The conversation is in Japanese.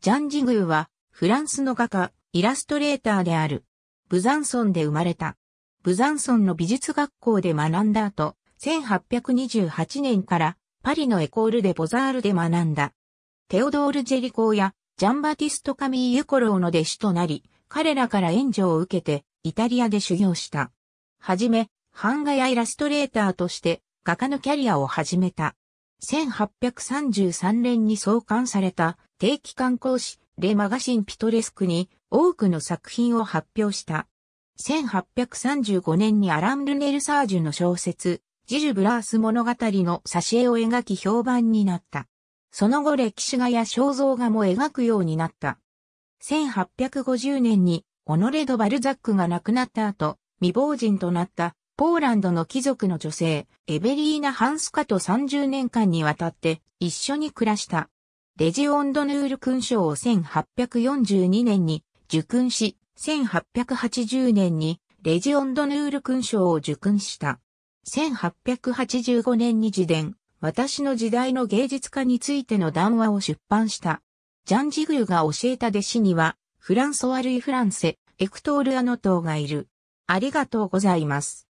ジャンジグーは、フランスの画家、イラストレーターである。ブザンソンで生まれた。ブザンソンの美術学校で学んだ後、1828年からパリのエコールでボザールで学んだ。テオドール・ジェリコーやジャンバティスト・カミーユ・コローの弟子となり、彼らから援助を受けてイタリアで修行した。はじめ、版画やイラストレーターとして画家のキャリアを始めた。1833年に創刊された定期刊行誌レマガシンピトレスクに多くの作品を発表した。1835年にアラン・ルネルサージュの小説、ジル・ブラース物語の挿絵を描き評判になった。その後歴史画や肖像画も描くようになった。1850年に、オノレド・バルザックが亡くなった後、未亡人となったポーランドの貴族の女性、エベリーナ・ハンスカと30年間にわたって一緒に暮らした。レジオンドヌール勲章を1842年に受勲し、1880年にレジオンドヌール勲章を受勲した。1885年に自伝、私の時代の芸術家についての談話を出版した。ジャンジグルが教えた弟子には、フランソワ・ルイ・フランセ、エクトール・アノトーがいる。ありがとうございます。